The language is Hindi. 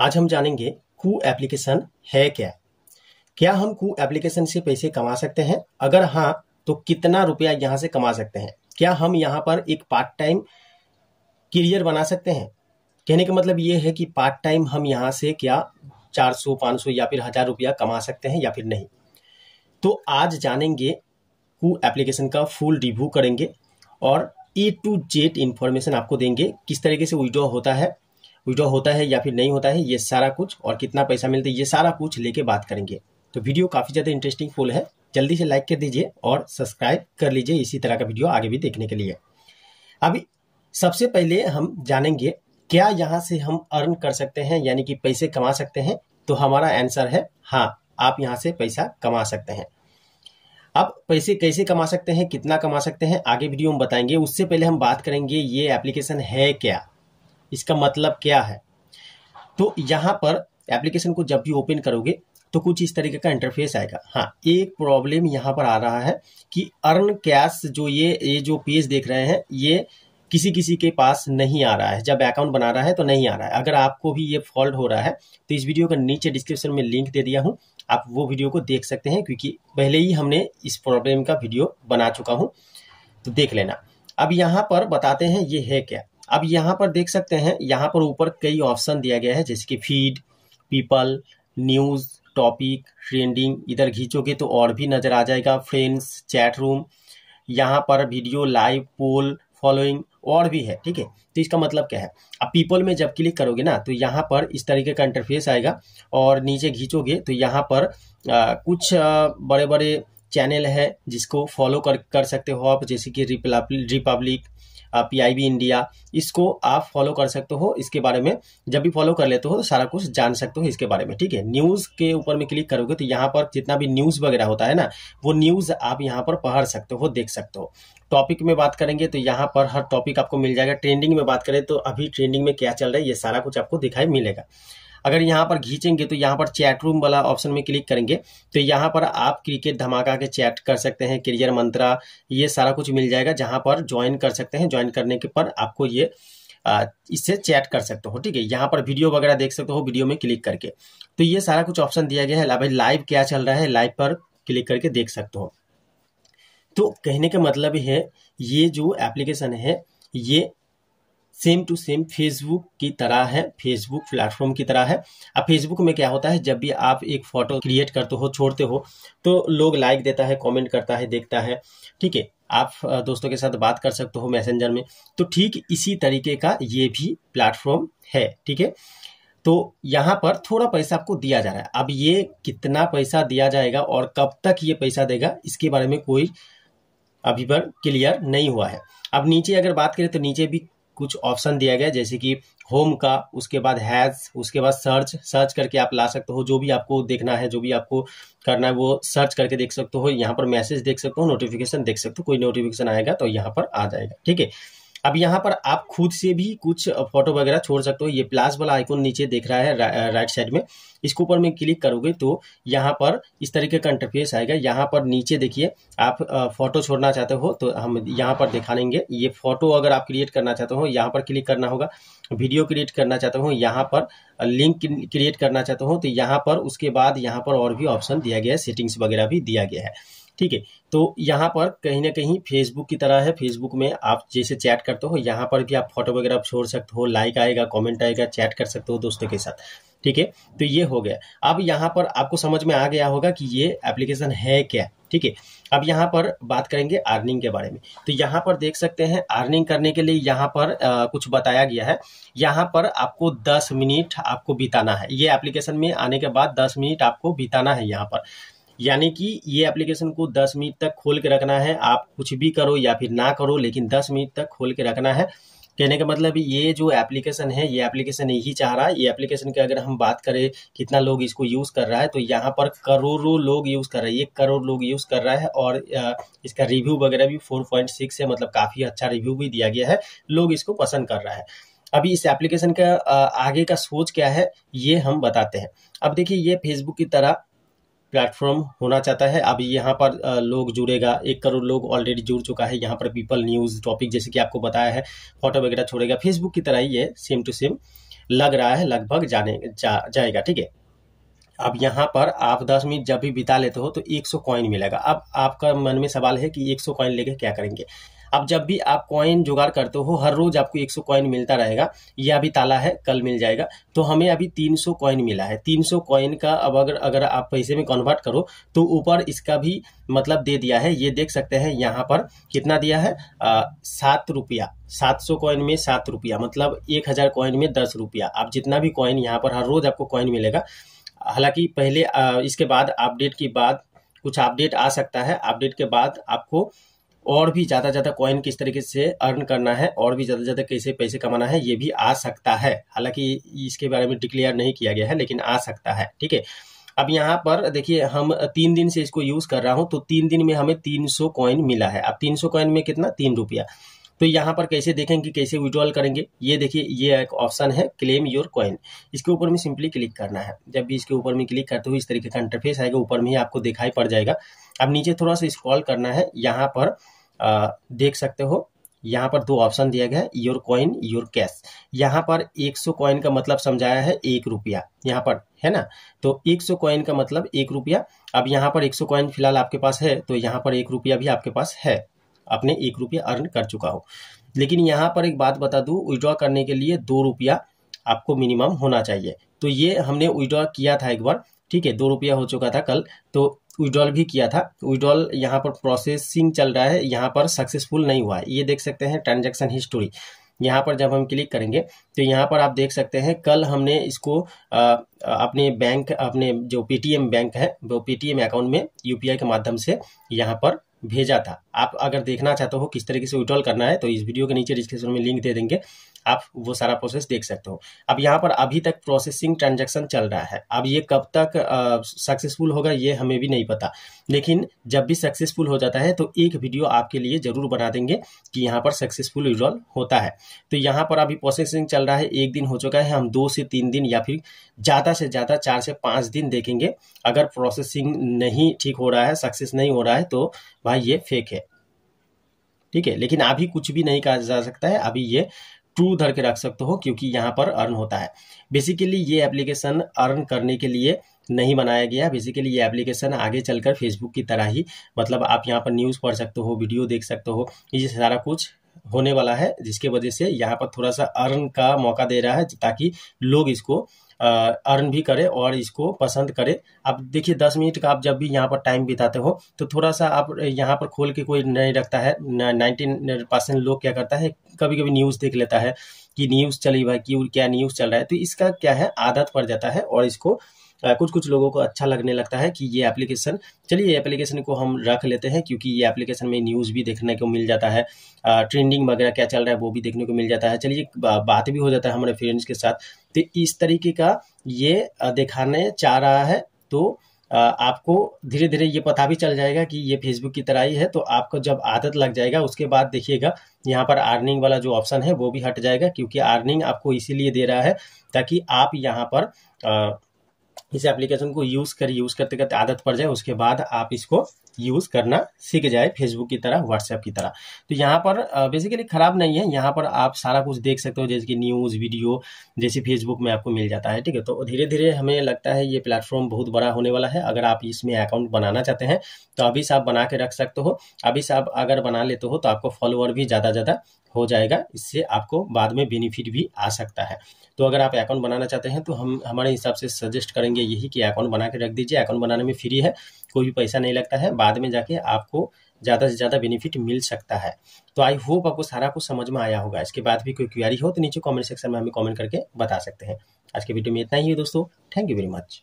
आज हम जानेंगे कु एप्लीकेशन है क्या क्या हम कु एप्लीकेशन से पैसे कमा सकते हैं अगर हाँ तो कितना रुपया यहाँ से कमा सकते हैं क्या हम यहाँ पर एक पार्ट टाइम करियर बना सकते हैं कहने का मतलब ये है कि पार्ट टाइम हम यहाँ से क्या 400, 500 या फिर हज़ार रुपया कमा सकते हैं या फिर नहीं तो आज जानेंगे कु एप्लीकेशन का फुल रिव्यू करेंगे और ए टू जेड इन्फॉर्मेशन आपको देंगे किस तरीके से विड्रॉ होता है विड्रॉ होता है या फिर नहीं होता है ये सारा कुछ और कितना पैसा मिलता है ये सारा कुछ लेके बात करेंगे तो वीडियो काफ़ी ज़्यादा इंटरेस्टिंग फुल है जल्दी से लाइक कर दीजिए और सब्सक्राइब कर लीजिए इसी तरह का वीडियो आगे भी देखने के लिए अभी सबसे पहले हम जानेंगे क्या यहाँ से हम अर्न कर सकते हैं यानी कि पैसे कमा सकते हैं तो हमारा आंसर है हाँ आप यहाँ से पैसा कमा सकते हैं अब पैसे कैसे कमा सकते हैं कितना कमा सकते हैं आगे वीडियो हम बताएंगे उससे पहले हम बात करेंगे ये एप्लीकेशन है क्या इसका मतलब क्या है तो यहाँ पर एप्लीकेशन को जब भी ओपन करोगे तो कुछ इस तरीके का इंटरफेस आएगा हाँ एक प्रॉब्लम यहाँ पर आ रहा है कि अर्न कैश जो ये ये जो पेज देख रहे हैं ये किसी किसी के पास नहीं आ रहा है जब अकाउंट बना रहा है तो नहीं आ रहा है अगर आपको भी ये फॉल्ट हो रहा है तो इस वीडियो का नीचे डिस्क्रिप्शन में लिंक दे दिया हूँ आप वो वीडियो को देख सकते हैं क्योंकि पहले ही हमने इस प्रॉब्लम का वीडियो बना चुका हूँ तो देख लेना अब यहाँ पर बताते हैं ये है क्या अब यहाँ पर देख सकते हैं यहाँ पर ऊपर कई ऑप्शन दिया गया है जैसे कि feed people news topic trending इधर खींचोगे तो और भी नज़र आ जाएगा फ्रेंड्स चैट रूम यहाँ पर वीडियो लाइव पोल फॉलोइंग और भी है ठीक है तो इसका मतलब क्या है अब पीपल में जब क्लिक करोगे ना तो यहाँ पर इस तरीके का इंटरफेस आएगा और नीचे खींचोगे तो यहाँ पर आ, कुछ आ, बड़े बड़े चैनल है जिसको फॉलो कर कर सकते हो आप जैसे कि रिपब्लिक पीआईबी इंडिया इसको आप फॉलो कर सकते हो इसके बारे में जब भी फॉलो कर लेते हो तो सारा कुछ जान सकते हो इसके बारे में ठीक है न्यूज़ के ऊपर में क्लिक करोगे तो यहाँ पर जितना भी न्यूज़ वगैरह होता है ना वो न्यूज़ आप यहाँ पर पढ़ सकते हो देख सकते हो टॉपिक में बात करेंगे तो यहाँ पर हर टॉपिक आपको मिल जाएगा ट्रेंडिंग में बात करें तो अभी ट्रेंडिंग में क्या चल रहा है ये सारा कुछ आपको दिखाई मिलेगा अगर यहाँ पर खींचेंगे तो यहाँ पर चैट रूम वाला ऑप्शन में क्लिक करेंगे तो यहाँ पर आप क्रिकेट धमाका के चैट कर सकते हैं करियर मंत्रा ये सारा कुछ मिल जाएगा जहाँ पर ज्वाइन कर सकते हैं ज्वाइन करने के पर आपको ये इससे चैट कर सकते हो ठीक है यहाँ पर वीडियो वगैरह देख सकते हो वीडियो में क्लिक करके तो ये सारा कुछ ऑप्शन दिया गया है भाई लाइव क्या चल रहा है लाइव पर क्लिक करके देख सकते हो तो कहने का मतलब है ये जो एप्लीकेशन है ये सेम टू सेम फेसबुक की तरह है फेसबुक प्लेटफॉर्म की तरह है अब फेसबुक में क्या होता है जब भी आप एक फोटो क्रिएट करते हो छोड़ते हो तो लोग लाइक देता है कमेंट करता है देखता है ठीक है आप दोस्तों के साथ बात कर सकते हो मैसेंजर में तो ठीक इसी तरीके का ये भी प्लेटफॉर्म है ठीक है तो यहाँ पर थोड़ा पैसा आपको दिया जा रहा है अब ये कितना पैसा दिया जाएगा और कब तक ये पैसा देगा इसके बारे में कोई अभी पर क्लियर नहीं हुआ है अब नीचे अगर बात करें तो नीचे भी कुछ ऑप्शन दिया गया जैसे कि होम का उसके बाद हैज उसके बाद सर्च सर्च करके आप ला सकते हो जो भी आपको देखना है जो भी आपको करना है वो सर्च करके देख सकते हो यहाँ पर मैसेज देख सकते हो नोटिफिकेशन देख सकते हो कोई नोटिफिकेशन आएगा तो यहाँ पर आ जाएगा ठीक है अब यहाँ पर आप खुद से भी कुछ फोटो वगैरह छोड़ सकते हो ये प्लास वाला आइकोन नीचे देख रहा है रा, राइट साइड में इसके ऊपर में क्लिक करोगे तो यहाँ पर इस तरीके का इंटरफेस आएगा यहाँ पर नीचे देखिए आप फोटो छोड़ना चाहते हो तो हम यहाँ पर दिखा लेंगे ये फोटो अगर आप क्रिएट करना चाहते हो यहाँ पर क्लिक करना होगा वीडियो क्रिएट करना चाहते हो यहाँ पर लिंक क्रिएट करना चाहते हो तो यहाँ पर उसके बाद यहाँ पर और भी ऑप्शन दिया गया है सेटिंग्स वगैरह भी दिया गया है ठीक है तो यहाँ पर कहीं ना कहीं फेसबुक की तरह है फेसबुक में आप जैसे चैट करते हो यहाँ पर भी आप फोटो वगैरह छोड़ सकते हो लाइक आएगा कमेंट आएगा चैट कर सकते हो दोस्तों के साथ ठीक है तो ये हो गया अब यहाँ पर आपको समझ में आ गया होगा कि ये एप्लीकेशन है क्या ठीक है अब यहाँ पर बात करेंगे अर्निंग के बारे में तो यहाँ पर देख सकते हैं अर्निंग करने के लिए यहाँ पर आ, कुछ बताया गया है यहाँ पर आपको 10 मिनट आपको बिताना है ये एप्लीकेशन में आने के बाद 10 मिनट आपको बिताना है यहाँ पर यानी कि ये एप्लीकेशन को 10 मिनट तक खोल के रखना है आप कुछ भी करो या फिर ना करो लेकिन 10 मिनट तक खोल के रखना है कहने का मतलब ये जो एप्लीकेशन है ये एप्लीकेशन यही चाह रहा है ये एप्लीकेशन की अगर हम बात करें कितना लोग इसको यूज़ कर रहा है तो यहाँ पर करोड़ों लोग यूज़ कर रहे हैं एक करोड़ लोग यूज़ कर रहा है और इसका रिव्यू वगैरह भी 4.6 है मतलब काफ़ी अच्छा रिव्यू भी दिया गया है लोग इसको पसंद कर रहा है अभी इस एप्लीकेशन का आगे का सोच क्या है ये हम बताते हैं अब देखिए ये फेसबुक की तरह प्लेटफॉर्म होना चाहता है अब यहाँ पर लोग जुड़ेगा एक करोड़ लोग ऑलरेडी जुड़ चुका है यहाँ पर पीपल न्यूज़ टॉपिक जैसे कि आपको बताया है फोटो वगैरह छोड़ेगा फेसबुक की तरह ही ये सेम टू सेम लग रहा है लगभग जाने जा, जाएगा ठीक है अब यहाँ पर आप 10 मिनट जब भी बिता लेते हो तो 100 कॉइन मिलेगा अब आपका मन में सवाल है कि 100 कॉइन लेके क्या करेंगे अब जब भी आप कॉइन जुगाड़ करते हो हर रोज आपको 100 कॉइन मिलता रहेगा यह अभी ताला है कल मिल जाएगा तो हमें अभी 300 कॉइन मिला है 300 कॉइन का अब अगर अगर आप पैसे में कन्वर्ट करो तो ऊपर इसका भी मतलब दे दिया है ये देख सकते हैं यहाँ पर कितना दिया है सात रुपया सात सौ कॉइन में सात रुपया मतलब एक हजार कॉइन में दस रुपया आप जितना भी कॉइन यहाँ पर हर रोज आपको कॉइन मिलेगा हालांकि पहले इसके बाद अपडेट के बाद कुछ अपडेट आ सकता है अपडेट के बाद आपको और भी ज़्यादा ज़्यादा कॉइन किस तरीके से अर्न करना है और भी ज़्यादा ज़्यादा कैसे पैसे कमाना है ये भी आ सकता है हालांकि इसके बारे में डिक्लेयर नहीं किया गया है लेकिन आ सकता है ठीक है अब यहाँ पर देखिए हम तीन दिन से इसको यूज़ कर रहा हूँ तो तीन दिन में हमें तीन सौ कॉइन मिला है अब तीन सौ कॉइन में कितना तीन रुपया तो यहाँ पर कैसे देखेंगे कैसे विड्रॉल करेंगे ये देखिए ये एक ऑप्शन है क्लेम योर कॉइन इसके ऊपर में सिंपली क्लिक करना है जब भी इसके ऊपर में क्लिक करते हुए इस तरीके का इंटरफेस आएगा ऊपर में ही आपको दिखाई पड़ जाएगा अब नीचे थोड़ा सा स्क्रॉल करना है यहाँ पर आ, देख सकते हो यहाँ पर दो ऑप्शन दिया गया है योर कॉइन योर कैश यहाँ पर 100 कॉइन का मतलब समझाया है एक रुपया यहाँ पर है ना तो 100 कॉइन का मतलब एक रुपया अब यहाँ पर 100 कॉइन फिलहाल आपके पास है तो यहाँ पर एक रुपया भी आपके पास है आपने एक रुपया अर्न कर चुका हो लेकिन यहाँ पर एक बात बता दू विड्रॉ करने के लिए दो रुपया आपको मिनिमम होना चाहिए तो ये हमने विड्रॉ किया था एक बार ठीक है दो रुपया हो चुका था कल तो विड्रॉल भी किया था विड्रॉल यहाँ पर प्रोसेसिंग चल रहा है यहाँ पर सक्सेसफुल नहीं हुआ है ये देख सकते हैं ट्रांजेक्शन हिस्टोरी यहाँ पर जब हम क्लिक करेंगे तो यहाँ पर आप देख सकते हैं कल हमने इसको आ, अपने बैंक अपने जो पेटीएम बैंक है वो पेटीएम अकाउंट में यूपीआई के माध्यम से यहाँ पर भेजा था आप अगर देखना चाहते हो किस तरीके से विड्रॉल करना है तो इस वीडियो के नीचे डिस्क्रिप्शन में लिंक दे देंगे आप वो सारा प्रोसेस देख सकते हो अब यहाँ पर अभी तक प्रोसेसिंग ट्रांजेक्शन चल रहा है अब ये कब तक सक्सेसफुल होगा ये हमें भी नहीं पता लेकिन जब भी सक्सेसफुल हो जाता है तो एक वीडियो आपके लिए जरूर बना देंगे कि यहाँ पर सक्सेसफुल विड्रॉल होता है तो यहाँ पर अभी प्रोसेसिंग चल रहा है एक दिन हो चुका है हम दो से तीन दिन या फिर ज़्यादा से ज़्यादा चार से पाँच दिन देखेंगे अगर प्रोसेसिंग नहीं ठीक हो रहा है सक्सेस नहीं हो रहा है तो भाई ये फेक है ठीक है लेकिन अभी कुछ भी नहीं कहा जा सकता है अभी ये ट्रू धर के रख सकते हो क्योंकि यहाँ पर अर्न होता है बेसिकली ये एप्लीकेशन अर्न करने के लिए नहीं बनाया गया बेसिकली ये एप्लीकेशन आगे चलकर फेसबुक की तरह ही मतलब आप यहाँ पर न्यूज़ पढ़ सकते हो वीडियो देख सकते हो ये सारा कुछ होने वाला है जिसके वजह से यहाँ पर थोड़ा सा अर्न का मौका दे रहा है ताकि लोग इसको अर्न भी करें और इसको पसंद करे आप देखिए दस मिनट का आप जब भी यहाँ पर टाइम बिताते हो तो थोड़ा सा आप यहाँ पर खोल के कोई नहीं रखता है नाइन्टी परसेंट लोग क्या करता है कभी कभी न्यूज़ देख लेता है कि न्यूज़ चली भाई क्यों क्या न्यूज़ चल रहा है तो इसका क्या है आदत पड़ जाता है और इसको कुछ कुछ लोगों को अच्छा लगने लगता है कि ये एप्लीकेशन चलिए ये एप्लीकेशन को हम रख लेते हैं क्योंकि ये एप्लीकेशन में न्यूज़ भी देखने को मिल जाता है ट्रेंडिंग वगैरह क्या चल रहा है वो भी देखने को मिल जाता है चलिए बात भी हो जाता है हमारे फ्रेंड्स के साथ तो इस तरीके का ये दिखाने चाह रहा है तो आपको धीरे धीरे ये पता भी चल जाएगा कि ये फेसबुक की तरह ही है तो आपको जब आदत लग जाएगा उसके बाद देखिएगा यहाँ पर अर्निंग वाला जो ऑप्शन है वो भी हट जाएगा क्योंकि अर्निंग आपको इसीलिए दे रहा है ताकि आप यहाँ पर आ, इस एप्लीकेशन को यूज़ कर यूज़ करते करते आदत पड़ जाए उसके बाद आप इसको यूज़ करना सीख जाए फेसबुक की तरह व्हाट्सएप की तरह तो यहाँ पर बेसिकली ख़राब नहीं है यहाँ पर आप सारा कुछ देख सकते हो जैसे कि न्यूज़ वीडियो जैसे फेसबुक में आपको मिल जाता है ठीक है तो धीरे धीरे हमें लगता है ये प्लेटफॉर्म बहुत बड़ा होने वाला है अगर आप इसमें अकाउंट बनाना चाहते हैं तो अभी से आप बना के रख सकते हो अभी से आप अगर बना लेते हो तो आपको फॉलोअर भी ज़्यादा ज़्यादा हो जाएगा इससे आपको बाद में बेनिफिट भी आ सकता है तो अगर आप अकाउंट बनाना चाहते हैं तो हम हमारे हिसाब से सजेस्ट करेंगे यही कि अकाउंट बना के रख दीजिए अकाउंट बनाने में फ्री है कोई भी पैसा नहीं लगता है बाद में जाके आपको ज़्यादा से ज़्यादा बेनिफिट मिल सकता है तो आई होप आपको सारा कुछ समझ में आया होगा इसके बाद भी कोई क्वेरी हो तो नीचे कमेंट सेक्शन में हमें कमेंट करके बता सकते हैं आज के वीडियो में इतना ही है दोस्तों थैंक यू वेरी मच